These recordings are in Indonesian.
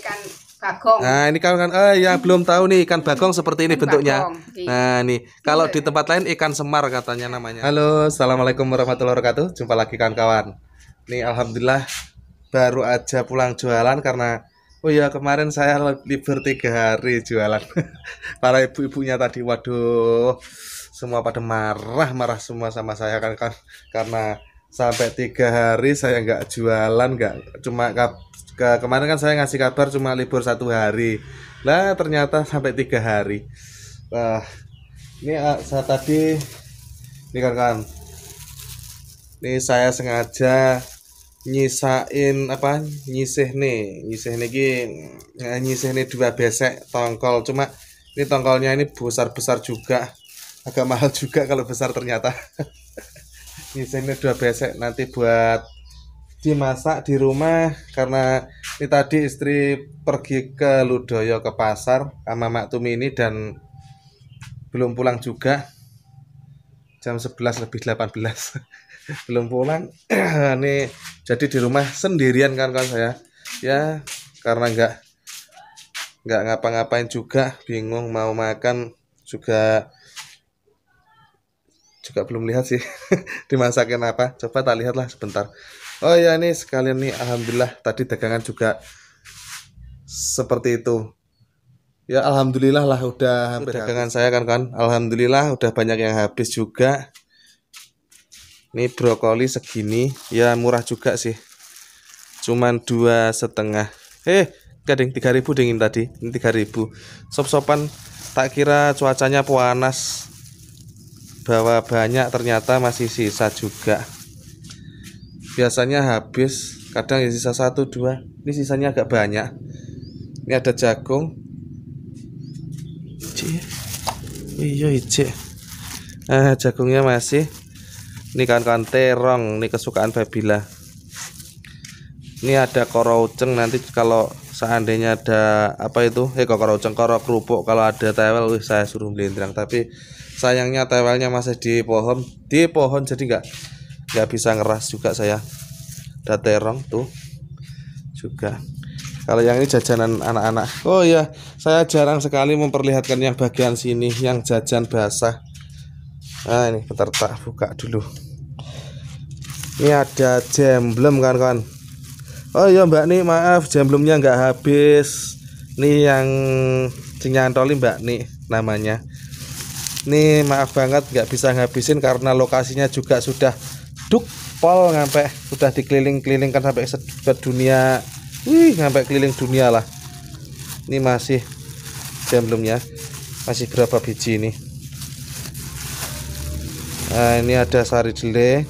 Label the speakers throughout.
Speaker 1: ikan bagong. Nah,
Speaker 2: ini kan kan eh yang belum tahu nih ikan bagong seperti ini ikan bentuknya. Bagong, iya. Nah, nih kalau iya. di tempat lain ikan semar katanya namanya. Halo, Assalamualaikum warahmatullahi wabarakatuh. Jumpa lagi kawan-kawan. Nih alhamdulillah baru aja pulang jualan karena Oh ya kemarin saya libur tiga hari jualan Para ibu-ibunya tadi waduh Semua pada marah Marah semua sama saya kan, kan Karena sampai tiga hari saya nggak jualan nggak cuma ke kemarin kan saya ngasih kabar cuma libur satu hari lah ternyata sampai tiga hari wah ini eh, saya tadi ini kan kan ini saya sengaja nyisain apa nyisih nih nyisih nih gini eh, nyisih nih dua besek tongkol cuma ini tongkolnya ini besar besar juga agak mahal juga kalau besar ternyata sini dua besek nanti buat dimasak di rumah karena ini tadi istri pergi ke Ludoyo ke pasar sama Mak Tumi ini dan belum pulang juga jam 11 lebih 18 belum pulang ini jadi di rumah sendirian kan kan saya ya karena nggak nggak ngapa-ngapain juga bingung mau makan juga juga belum lihat sih dimasakin apa coba tak lihatlah sebentar oh ya ini sekalian nih alhamdulillah tadi dagangan juga seperti itu ya alhamdulillah lah udah hampir udah dagangan habis. saya kan kan alhamdulillah udah banyak yang habis juga ini brokoli segini ya murah juga sih cuman dua setengah eh kadang tiga ribu dingin tadi ini tiga ribu sop sopan tak kira cuacanya panas bahwa banyak ternyata masih sisa juga biasanya habis kadang ya sisa satu dua ini sisanya agak banyak ini ada jagung iya ije ah, jagungnya masih ini kan kan terong ini kesukaan babila ini ada korauceng nanti kalau seandainya ada apa itu eh kok kokoro cengkoro kerupuk kalau ada tewel wih saya suruh terang tapi sayangnya tewelnya masih di pohon di pohon jadi nggak nggak bisa ngeras juga saya Ada terong tuh juga kalau yang ini jajanan anak-anak oh iya saya jarang sekali memperlihatkan yang bagian sini yang jajan basah nah ini bentar tak buka dulu ini ada jemblem kan kan? oh iya mbak nih maaf jam belumnya nggak habis nih yang cinyantoli mbak nih namanya nih maaf banget nggak bisa ngabisin karena lokasinya juga sudah pol sampai sudah dikeliling-kelilingkan sampai ke dunia wih sampai keliling dunia lah ini masih jam belumnya masih berapa biji ini nah ini ada sari jelek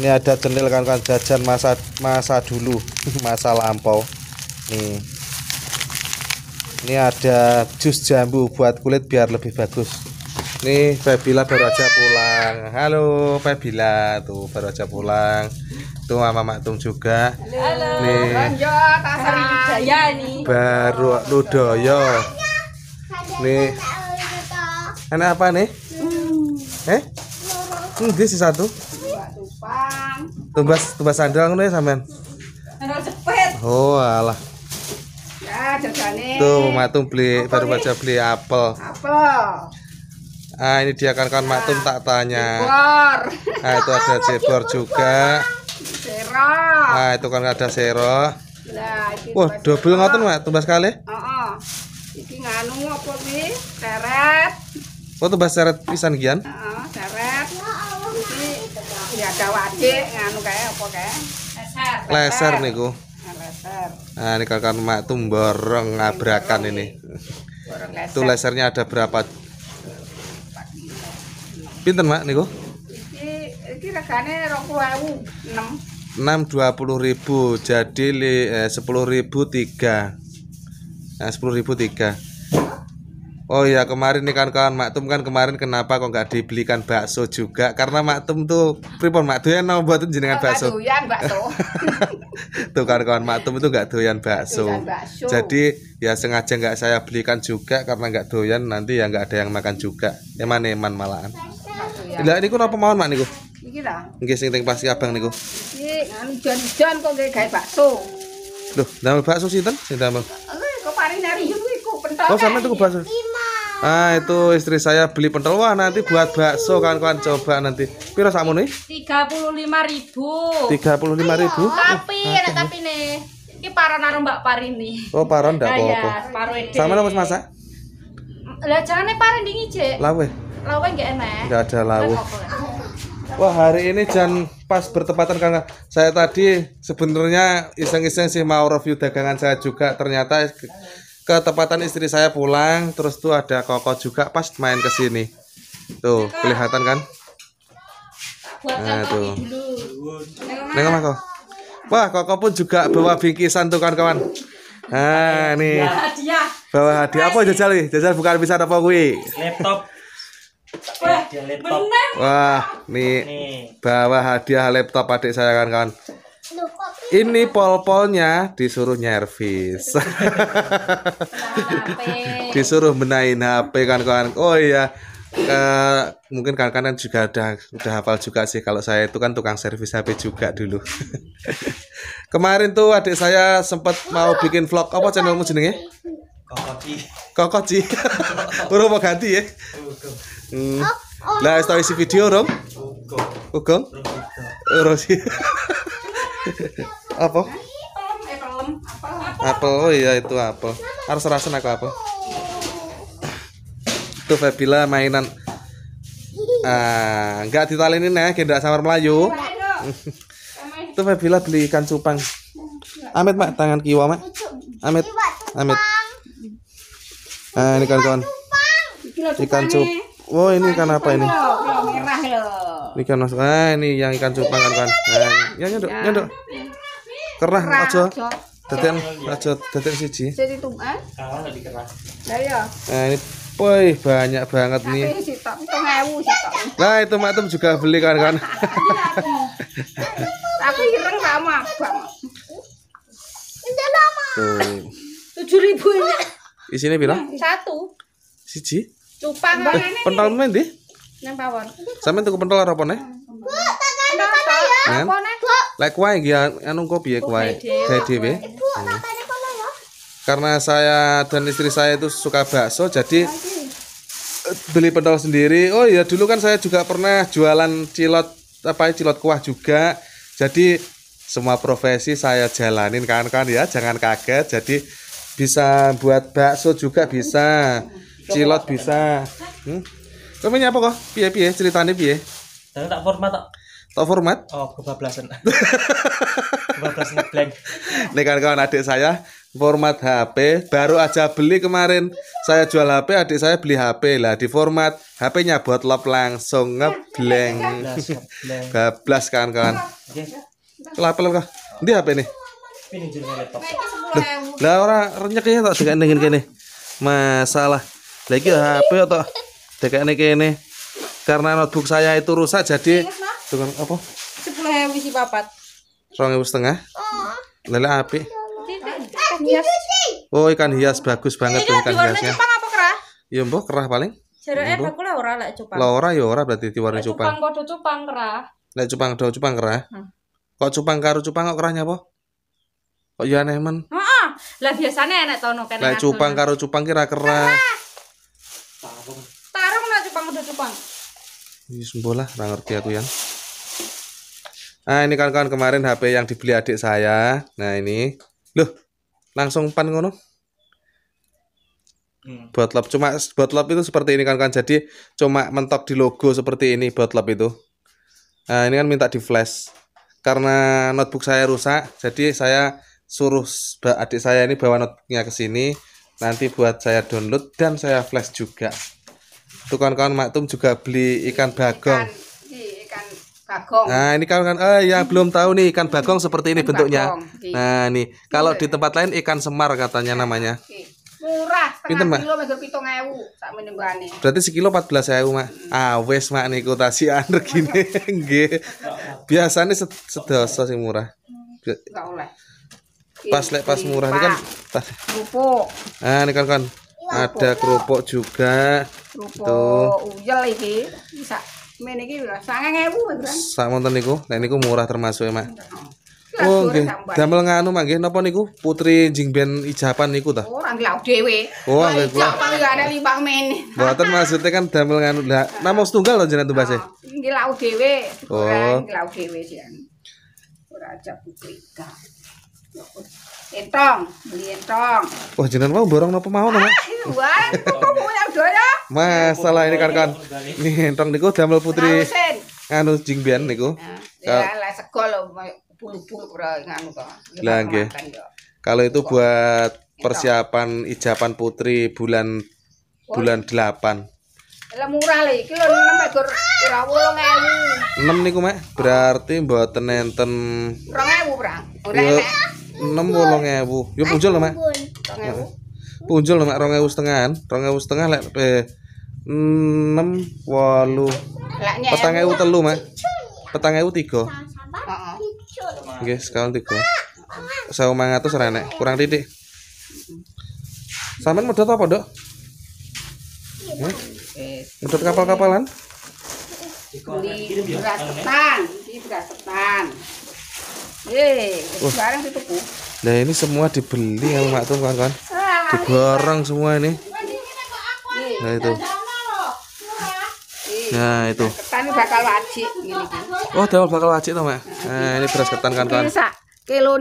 Speaker 2: ini ada jenil kawan-kawan jajan masa masa dulu masa lampau nih ini ada jus jambu buat kulit biar lebih bagus ini Febila baru aja pulang halo Febila tuh baru aja pulang tuh mama maktum juga halo
Speaker 1: nih
Speaker 2: baru ludoyo nih anak apa nih hmm. eh ini satu tumbas tumbas sandal ngono ya sampean
Speaker 1: sandal cepet.
Speaker 2: oh alah
Speaker 1: ya jajane tuh matung beli apel baru aja
Speaker 2: beli apel apel ah ini dia kan kan ya. matung tak tanya
Speaker 1: cibor ah itu ada jebor juga sero ah
Speaker 2: itu kan ada sero nah, wah double ngoten mak tumbas kali heeh oh, oh.
Speaker 1: iki nganu apa kuwi seret
Speaker 2: oh tumbas seret pisan kian heeh seret
Speaker 1: Leser.
Speaker 2: Leser niku. Nah, leser. Nah, ini kakak mak tumborong ngabrakan ini. Leser. lesernya ada berapa? Pinten, Mak niku?
Speaker 1: Iki enam.
Speaker 2: Enam dua puluh ribu jadi li, eh, tiga tiga. Sepuluh ribu tiga. Nah, Oh ya kemarin nih kawan-kawan Maktum kan kemarin kenapa kok nggak dibelikan bakso juga? Karena Maktum tuh Pripon Mak doyan mau buatin jenengan bakso.
Speaker 1: Doyan bakso.
Speaker 2: tuh kawan-kawan Maktum itu nggak doyan bakso. Jadi ya sengaja nggak saya belikan juga karena nggak doyan nanti ya nggak ada yang makan juga. Eman-eman malahan. Iya. Lah ini kenapa mau Mak niku? Iki lah. Nggih sing Pasti Abang niku.
Speaker 1: Iki anu jan kok nggih kayak bakso.
Speaker 2: Loh, nambah bakso sih Sing damel.
Speaker 1: Kok parinarium iku pentol. Oh, sampe tuku bakso.
Speaker 2: Ah itu istri saya beli pentol wah nanti buat bakso kan kawan coba nanti. Piro sakmu nih?
Speaker 1: Tiga puluh lima ribu. Tiga puluh lima ribu. Tapi, oh, tapi nih, ini paron karo Mbak Parini. Oh paron ndak nah, apa-apa. Nah, ya, paron Sama lo masak? Lah jangan nih parin dingin cek. Lawe. Lawe nggak enak.
Speaker 2: Enggak ada lawe. Wah hari ini jan pas bertepatan karena saya tadi sebenarnya iseng-iseng sih mau review dagangan saya juga ternyata ketepatan istri saya pulang terus tuh ada koko juga pas main ke sini tuh kelihatan kan
Speaker 1: nah tuh neng kok
Speaker 2: wah koko pun juga bawa bingkisan tuh kan kawan nah ini bawa hadiah apa jajal nih jajal bukan bisa apa kui
Speaker 1: laptop Wah, nih
Speaker 2: bawa hadiah laptop adik saya kan kawan ini pol-polnya disuruh nyervis disuruh benain HP kawan-kawan oh iya uh, mungkin kawan-kawan juga udah udah hafal juga sih kalau saya itu kan tukang servis HP juga dulu kemarin tuh adik saya sempat mau bikin vlog apa channelmu jenenge kokoci kokoci urung mau ganti ya hmm. Nah, isi video dong Ugong Urung sih apa? Apel. Oh iya itu apel. Harus rasain aku apa? Itu Febila mainan Ah, enggak ditalinin ya, kayak samar Melayu. Itu Febila beli ikan cupang. Amit mak tangan kiwa mak. Amit. Amit. Ah, ini kawan-kawan. Ikan cupang. Oh ini ikan apa ini?
Speaker 1: Merah
Speaker 2: loh. Ikan mas, ah, ini yang ikan cupang kan nah, ya nyaduk, ya. nyaduk. Kerah aja. teten aja teten siji.
Speaker 1: Jadi tumpah. Kawan lebih kerah. Iya.
Speaker 2: Nah ini Woi banyak banget nih. Nah itu matum juga beli kan kan.
Speaker 1: Tapi ireng sama bang. Ini lama. Tujuh ribu ini. Di sini bilang? Satu.
Speaker 2: Siji. Cupang eh, pental men di? Nang pawon. Sampe tuku pental karo apa Men. Like kuwi iki anu kopi ya kue, Gawe ya? Karena saya dan istri saya itu suka bakso jadi eh, beli pentol sendiri. Oh iya dulu kan saya juga pernah jualan cilot apa ya cilot kuah juga. Jadi semua profesi saya jalanin kan kan ya jangan kaget jadi bisa buat bakso juga bisa Cilot bisa. Hmm? Kamu nyapa kok? Piye piye Ceritanya piye? Jangan tak format tak. Tak format? Oh, kebablasan. kebablasan blank. Ini kawan-kawan adik saya format HP baru aja beli kemarin saya jual HP adik saya beli HP lah di format HP-nya buat lop langsung ngebleng bablas kawan-kawan kelapa kok ini HP nih lah orang renyek ya tak dengan kene masalah lagi HP atau dekat ini kayak ini karena notebook saya itu rusak jadi dengan iya, apa
Speaker 1: sepuluh ribu si papat ruang ribu setengah oh.
Speaker 2: lele api oh ikan hias bagus banget tuh ikan hiasnya iya mbok kerah paling
Speaker 1: jaraknya aku lah ora lah cupang lah ora
Speaker 2: ya ora berarti diwarna cupang cupang
Speaker 1: kodo cupang kerah
Speaker 2: lah cupang do cupang kerah hmm. kok cupang karo cupang kok kerahnya apa kok iya aneh men
Speaker 1: lah biasanya enak tau no kena cupang karo
Speaker 2: cupang kira kerah
Speaker 1: Tarung lah cupang udah cupang.
Speaker 2: Ini lah, nggak ngerti aku ya Nah ini kawan-kawan kemarin HP yang dibeli adik saya. Nah ini, loh langsung pan ngono. Hmm. Botlop cuma buat botlop itu seperti ini kawan-kawan. Jadi cuma mentok di logo seperti ini buat botlop itu. Nah ini kan minta di flash karena notebook saya rusak. Jadi saya suruh adik saya ini bawa notebooknya ke sini nanti buat saya download dan saya flash juga tuh kawan-kawan maktum juga beli ikan iya, bagong nah ini kawan-kawan eh, yang belum tahu nih ikan bagong seperti ini bentuknya iya. nah nih kalau iya. di tempat lain ikan semar katanya namanya
Speaker 1: murah setengah Pinten, kilo megar ewu
Speaker 2: berarti sekilo empat belas ewu mak hmm. ah wes mak nih kotasi aner gini biasanya sedoso sih murah mm,
Speaker 1: pas lek pas murah ini kan pas. kerupuk
Speaker 2: nah ini kan kan iya, ada kerupuk juga kerupuk tuh
Speaker 1: uyel iki bisa men iki sangang kan sama
Speaker 2: nonton niku nah niku murah termasuk ya mak iya, Oh, nggih. Damel nganu manggih napa niku? Putri Jingben Ijapan niku ta?
Speaker 1: Ora oh, ngelau dhewe.
Speaker 2: Oh, nggih kula. Ijapan
Speaker 1: ya limbang mene.
Speaker 2: Mboten maksudnya kan damel nganu. Lah, namung setunggal to jenengan tumbase? Ah,
Speaker 1: lauk dhewe. Oh, lauk dhewe sih. Ora ajak putri. Entong, beli entong.
Speaker 2: Wah, jenengan mau borong napa mau nama? Ah,
Speaker 1: iya, Wah, kok mau yang doya?
Speaker 2: Masalah ini kan-kan. Nih entong niku damel putri. Anu jingbian niku. Ya,
Speaker 1: lah sego lho bulu-bulu ora nganu to.
Speaker 2: Lah nggih. Kalau itu buat persiapan ijapan putri bulan bulan 8.
Speaker 1: Lah murah lho iki lho nang ekor ora
Speaker 2: 8000. 6 niku, Mak. Berarti mboten enten
Speaker 1: 2000, Bro. Ora iya.
Speaker 2: enak enam bolong yuk yo punjul mak punjul mak rong ewu setengah rong ewu setengah lek eh enam walu petang ewu telu mak petang ewu tiga Oke, sekarang tiga saya mangatus rene kurang titik sampean mudah apa dok
Speaker 1: Untuk iya, kapal-kapalan
Speaker 2: di
Speaker 1: beras ketan di beras ketan Yeay, oh.
Speaker 2: Nah, ini semua dibeli yang Mak tuh kan? kawan ah, Diborong semua ini. Nah, itu. Nah, itu.
Speaker 1: Ketan bakal wajib. Oh,
Speaker 2: dawal bakal wajib tuh Mak. Nah, ini beras ketan kan kawan-kawan. Nah, ewu.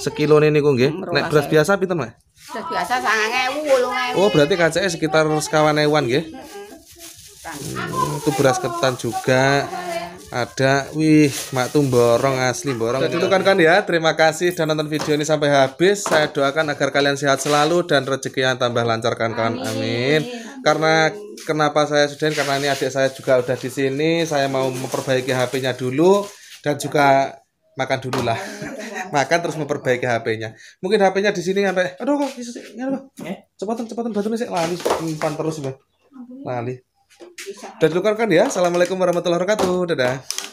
Speaker 2: sekilo nih nih kung hmm, Nek beras biasa pinter Mak?
Speaker 1: Beras biasa ewu, ewu. Oh, berarti
Speaker 2: kacake sekitar sekawan ewan gue. Hmm. hmm, itu beras ketan juga ada wih mak borong asli borong jadi itu kan kan ya terima kasih dan nonton video ini sampai habis saya doakan agar kalian sehat selalu dan rezeki yang tambah lancar kan kan, amin. amin karena kenapa saya sudahin karena ini adik saya juga udah di sini saya mau memperbaiki HP-nya dulu dan juga makan dulu lah makan terus memperbaiki HP-nya mungkin HP-nya di sini sampai aduh kok eh? cepatan cepatan cepetan cepetan batunya sih lali simpan terus ya lali dan tukarkan ya. Assalamualaikum warahmatullahi wabarakatuh. Dadah.